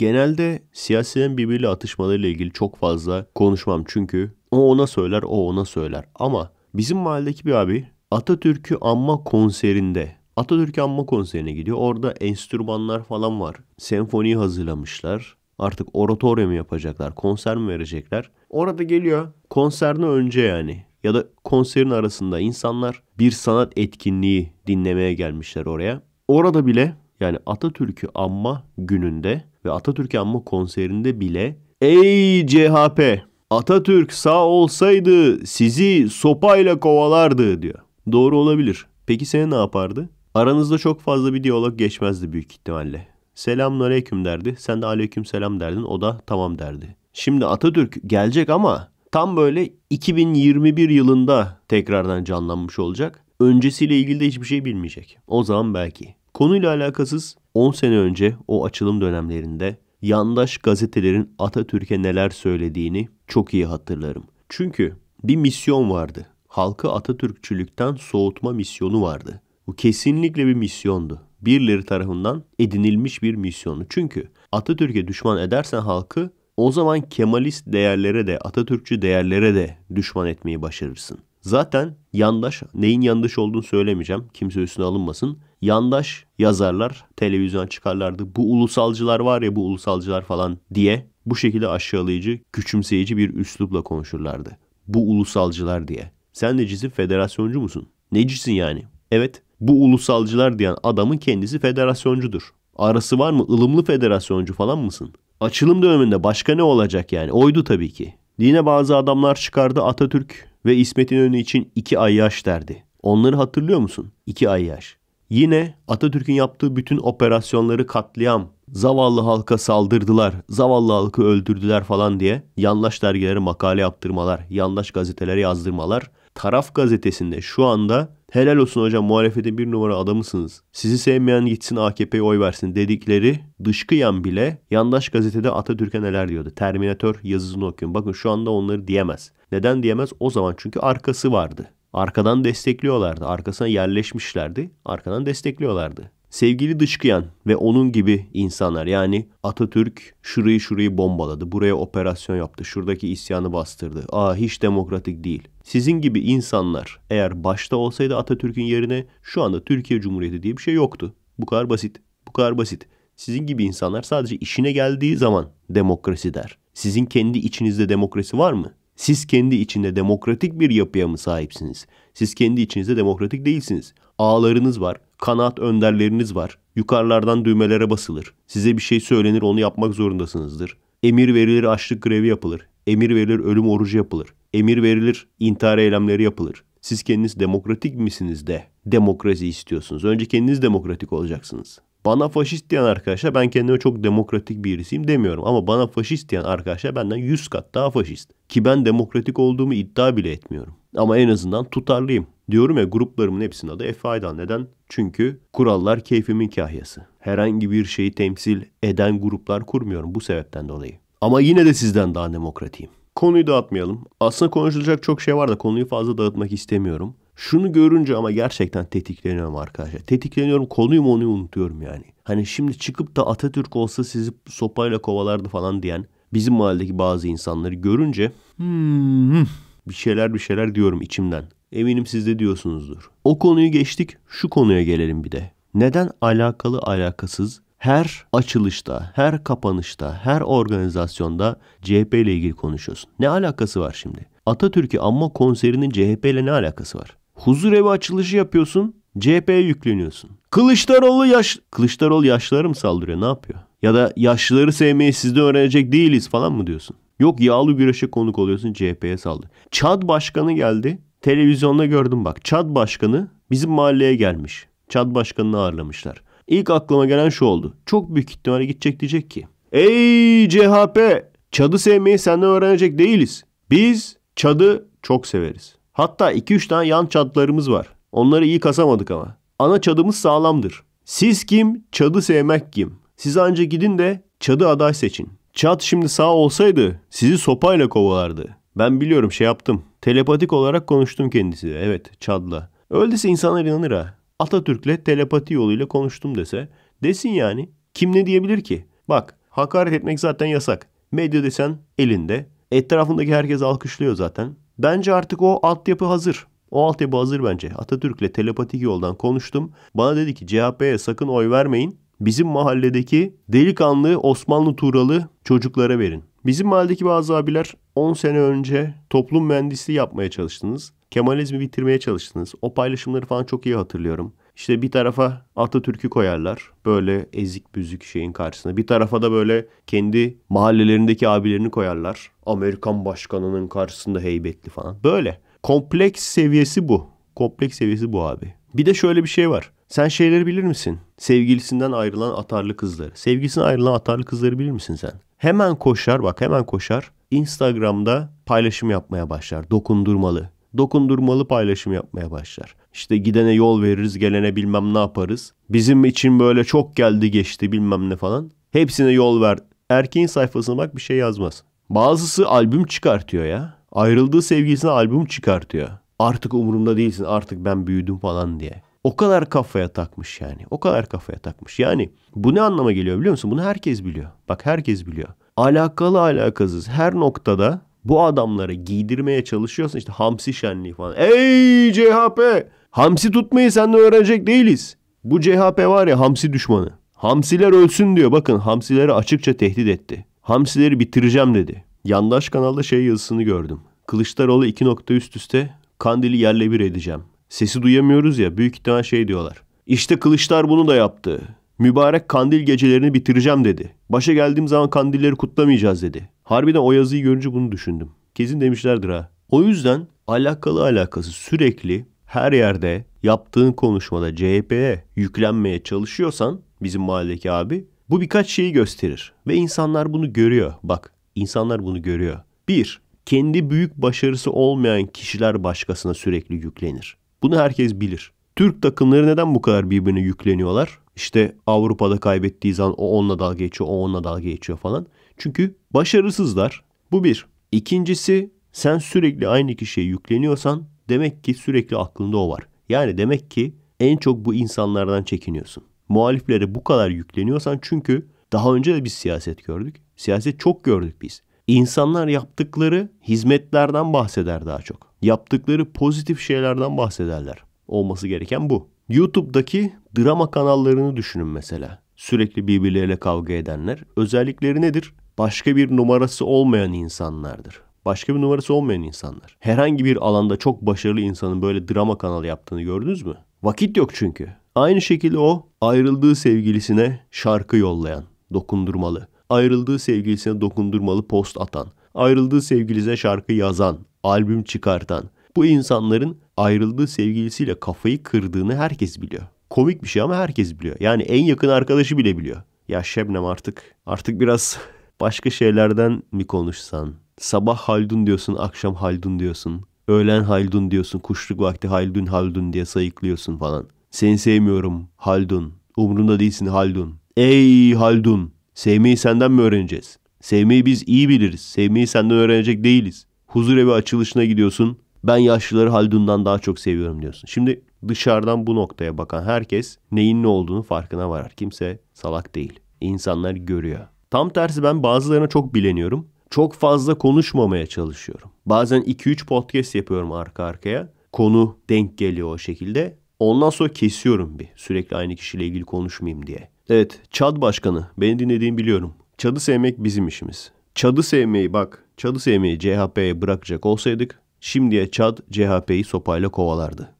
Genelde siyasilerin birbiriyle atışmalarıyla ilgili çok fazla konuşmam çünkü o ona söyler o ona söyler. Ama bizim mahalledeki bir abi Atatürk'ü anma konserinde Atatürk anma konserine gidiyor. Orada enstrümanlar falan var. Senfoniyi hazırlamışlar. Artık oratorya mı yapacaklar? Konser mi verecekler? Orada geliyor. Konserden önce yani ya da konserin arasında insanlar bir sanat etkinliği dinlemeye gelmişler oraya. Orada bile yani Atatürk'ü anma gününde ve Atatürk Anma konserinde bile Ey CHP! Atatürk sağ olsaydı sizi sopayla kovalardı diyor. Doğru olabilir. Peki seni ne yapardı? Aranızda çok fazla bir diyalog geçmezdi büyük ihtimalle. Selamun aleyküm derdi. Sen de aleyküm selam derdin. O da tamam derdi. Şimdi Atatürk gelecek ama tam böyle 2021 yılında tekrardan canlanmış olacak. Öncesiyle ilgili de hiçbir şey bilmeyecek. O zaman belki. Konuyla alakasız 10 sene önce o açılım dönemlerinde yandaş gazetelerin Atatürk'e neler söylediğini çok iyi hatırlarım. Çünkü bir misyon vardı. Halkı Atatürkçülükten soğutma misyonu vardı. Bu kesinlikle bir misyondu. Birileri tarafından edinilmiş bir misyonu. Çünkü Atatürk'e düşman edersen halkı o zaman Kemalist değerlere de Atatürkçü değerlere de düşman etmeyi başarırsın. Zaten yandaş neyin yanlış olduğunu söylemeyeceğim. Kimse üstüne alınmasın yandaş yazarlar televizyon çıkarlardı. Bu ulusalcılar var ya bu ulusalcılar falan diye bu şekilde aşağılayıcı, küçümseyici bir üslupla konuşurlardı. Bu ulusalcılar diye. Sen necisin federasyoncu musun? Necisin yani? Evet bu ulusalcılar diyen adamın kendisi federasyoncudur. Arası var mı? ılımlı federasyoncu falan mısın? Açılım döneminde başka ne olacak yani? Oydu tabii ki. Yine bazı adamlar çıkardı Atatürk ve İsmet İnönü için iki ay yaş derdi. Onları hatırlıyor musun? İki ay yaş. Yine Atatürk'ün yaptığı bütün operasyonları katliam, zavallı halka saldırdılar, zavallı halkı öldürdüler falan diye yandaş dergilere makale yaptırmalar, yandaş gazetelere yazdırmalar. Taraf gazetesinde şu anda helal olsun hocam muhalefetin bir numara adamısınız. Sizi sevmeyen gitsin AKP'ye oy versin dedikleri dışkıyan bile yandaş gazetede Atatürk'e neler diyordu. Terminator yazısını okuyun. Bakın şu anda onları diyemez. Neden diyemez? O zaman çünkü arkası vardı. Arkadan destekliyorlardı. Arkasına yerleşmişlerdi. Arkadan destekliyorlardı. Sevgili Dışkıyan ve onun gibi insanlar yani Atatürk şurayı şurayı bombaladı, buraya operasyon yaptı, şuradaki isyanı bastırdı. Aa hiç demokratik değil. Sizin gibi insanlar eğer başta olsaydı Atatürk'ün yerine şu anda Türkiye Cumhuriyeti diye bir şey yoktu. Bu kadar basit. Bu kadar basit. Sizin gibi insanlar sadece işine geldiği zaman demokrasi der. Sizin kendi içinizde demokrasi var mı? Siz kendi içinde demokratik bir yapıya mı sahipsiniz? Siz kendi içinizde demokratik değilsiniz. Ağlarınız var, kanaat önderleriniz var. Yukarılardan düğmelere basılır. Size bir şey söylenir onu yapmak zorundasınızdır. Emir verilir açlık grevi yapılır. Emir verilir ölüm orucu yapılır. Emir verilir intihar eylemleri yapılır. Siz kendiniz demokratik misiniz de demokrasi istiyorsunuz. Önce kendiniz demokratik olacaksınız. Bana faşist diyen arkadaşlar ben kendime çok demokratik birisiyim demiyorum. Ama bana faşist diyen arkadaşlar benden 100 kat daha faşist. Ki ben demokratik olduğumu iddia bile etmiyorum. Ama en azından tutarlıyım. Diyorum ya gruplarımın hepsinin adı FA'dan. Neden? Çünkü kurallar keyfimin kahyası. Herhangi bir şeyi temsil eden gruplar kurmuyorum bu sebepten dolayı. Ama yine de sizden daha demokratiyim. Konuyu dağıtmayalım. Aslında konuşulacak çok şey var da konuyu fazla dağıtmak istemiyorum. Şunu görünce ama gerçekten tetikleniyorum arkadaşlar. Tetikleniyorum konuyu onu unutuyorum yani. Hani şimdi çıkıp da Atatürk olsa sizi sopayla kovalardı falan diyen bizim mahalledeki bazı insanları görünce hmm, bir şeyler bir şeyler diyorum içimden. Eminim siz de diyorsunuzdur. O konuyu geçtik şu konuya gelelim bir de. Neden alakalı alakasız her açılışta, her kapanışta, her organizasyonda CHP ile ilgili konuşuyorsun? Ne alakası var şimdi? Atatürk'ü anma konserinin CHP ile ne alakası var? Huzur evi açılışı yapıyorsun. CHP'ye yükleniyorsun. Kılıçdaroğlu yaş... Kılıçdaroğlu yaşlılara mı saldırıyor? Ne yapıyor? Ya da yaşlıları sevmeyi sizde öğrenecek değiliz falan mı diyorsun? Yok yağlı güreşe konuk oluyorsun CHP'ye saldı. Çad başkanı geldi. Televizyonda gördüm bak. Çad başkanı bizim mahalleye gelmiş. Çad başkanını ağırlamışlar. İlk aklıma gelen şu oldu. Çok büyük ihtimalle gidecek diyecek ki. Ey CHP! Çad'ı sevmeyi senden öğrenecek değiliz. Biz Çad'ı çok severiz. Hatta 2-3 tane yan çatlarımız var. Onları iyi kasamadık ama. Ana çadımız sağlamdır. Siz kim, çadı sevmek kim? Siz anca gidin de çadı aday seçin. Çat şimdi sağ olsaydı sizi sopayla kovalardı. Ben biliyorum şey yaptım. Telepatik olarak konuştum kendisiyle. Evet Çad'la. Öyle insanlar inanır ha. Atatürk'le telepati yoluyla konuştum dese. Desin yani. Kim ne diyebilir ki? Bak hakaret etmek zaten yasak. Medya desen elinde. Etrafındaki herkes alkışlıyor zaten. Bence artık o altyapı hazır. O altyapı hazır bence. Atatürk'le telepatik yoldan konuştum. Bana dedi ki CHP'ye sakın oy vermeyin. Bizim mahalledeki delikanlı Osmanlı Tuğralı çocuklara verin. Bizim mahalledeki bazı abiler 10 sene önce toplum mühendisliği yapmaya çalıştınız. Kemalizmi bitirmeye çalıştınız. O paylaşımları falan çok iyi hatırlıyorum. İşte bir tarafa Atatürk'ü koyarlar. Böyle ezik büzük şeyin karşısına. Bir tarafa da böyle kendi mahallelerindeki abilerini koyarlar. Amerikan başkanının karşısında heybetli falan. Böyle. Kompleks seviyesi bu. Kompleks seviyesi bu abi. Bir de şöyle bir şey var. Sen şeyleri bilir misin? Sevgilisinden ayrılan atarlı kızları. Sevgilisinden ayrılan atarlı kızları bilir misin sen? Hemen koşar bak hemen koşar. Instagram'da paylaşım yapmaya başlar. Dokundurmalı dokundurmalı paylaşım yapmaya başlar. İşte gidene yol veririz, gelene bilmem ne yaparız. Bizim için böyle çok geldi geçti bilmem ne falan. Hepsine yol ver. Erkeğin sayfasına bak bir şey yazmaz. Bazısı albüm çıkartıyor ya. Ayrıldığı sevgilisine albüm çıkartıyor. Artık umurumda değilsin, artık ben büyüdüm falan diye. O kadar kafaya takmış yani. O kadar kafaya takmış. Yani bu ne anlama geliyor biliyor musun? Bunu herkes biliyor. Bak herkes biliyor. Alakalı alakasız her noktada bu adamları giydirmeye çalışıyorsun işte hamsi şenliği falan. Ey CHP! Hamsi tutmayı senden öğrenecek değiliz. Bu CHP var ya hamsi düşmanı. Hamsiler ölsün diyor. Bakın hamsileri açıkça tehdit etti. Hamsileri bitireceğim dedi. Yandaş kanalda şey yazısını gördüm. Kılıçdaroğlu iki nokta üst üste Kandil'i yerle bir edeceğim. Sesi duyamıyoruz ya büyük ihtimal şey diyorlar. İşte Kılıçlar bunu da yaptı. Mübarek kandil gecelerini bitireceğim dedi. Başa geldiğim zaman kandilleri kutlamayacağız dedi. Harbiden o yazıyı görünce bunu düşündüm. Kesin demişlerdir ha. O yüzden alakalı alakası sürekli her yerde yaptığın konuşmada CHP'ye yüklenmeye çalışıyorsan bizim mahalledeki abi bu birkaç şeyi gösterir. Ve insanlar bunu görüyor. Bak insanlar bunu görüyor. Bir, kendi büyük başarısı olmayan kişiler başkasına sürekli yüklenir. Bunu herkes bilir. Türk takımları neden bu kadar birbirine yükleniyorlar? İşte Avrupa'da kaybettiği zaman o onunla dalga geçiyor, o onunla dalga geçiyor falan. Çünkü başarısızlar. Bu bir. İkincisi sen sürekli aynı kişiye yükleniyorsan demek ki sürekli aklında o var. Yani demek ki en çok bu insanlardan çekiniyorsun. Muhaliflere bu kadar yükleniyorsan çünkü daha önce de biz siyaset gördük. Siyaset çok gördük biz. İnsanlar yaptıkları hizmetlerden bahseder daha çok. Yaptıkları pozitif şeylerden bahsederler. Olması gereken bu. YouTube'daki drama kanallarını düşünün mesela. Sürekli birbirleriyle kavga edenler. Özellikleri nedir? başka bir numarası olmayan insanlardır. Başka bir numarası olmayan insanlar. Herhangi bir alanda çok başarılı insanın böyle drama kanalı yaptığını gördünüz mü? Vakit yok çünkü. Aynı şekilde o ayrıldığı sevgilisine şarkı yollayan, dokundurmalı. Ayrıldığı sevgilisine dokundurmalı post atan. Ayrıldığı sevgilisine şarkı yazan, albüm çıkartan. Bu insanların ayrıldığı sevgilisiyle kafayı kırdığını herkes biliyor. Komik bir şey ama herkes biliyor. Yani en yakın arkadaşı bile biliyor. Ya Şebnem artık artık biraz başka şeylerden mi konuşsan? Sabah Haldun diyorsun, akşam Haldun diyorsun. Öğlen Haldun diyorsun, kuşluk vakti Haldun Haldun diye sayıklıyorsun falan. Seni sevmiyorum Haldun. Umrunda değilsin Haldun. Ey Haldun! Sevmeyi senden mi öğreneceğiz? Sevmeyi biz iyi biliriz. Sevmeyi senden öğrenecek değiliz. Huzur evi açılışına gidiyorsun. Ben yaşlıları Haldun'dan daha çok seviyorum diyorsun. Şimdi dışarıdan bu noktaya bakan herkes neyin ne olduğunu farkına varar. Kimse salak değil. İnsanlar görüyor. Tam tersi ben bazılarına çok bileniyorum. Çok fazla konuşmamaya çalışıyorum. Bazen 2-3 podcast yapıyorum arka arkaya. Konu denk geliyor o şekilde. Ondan sonra kesiyorum bir. Sürekli aynı kişiyle ilgili konuşmayayım diye. Evet, Çad Başkanı. Beni dinlediğini biliyorum. Çad'ı sevmek bizim işimiz. Çad'ı sevmeyi bak, Çad'ı sevmeyi CHP'ye bırakacak olsaydık, şimdiye Çad CHP'yi sopayla kovalardı.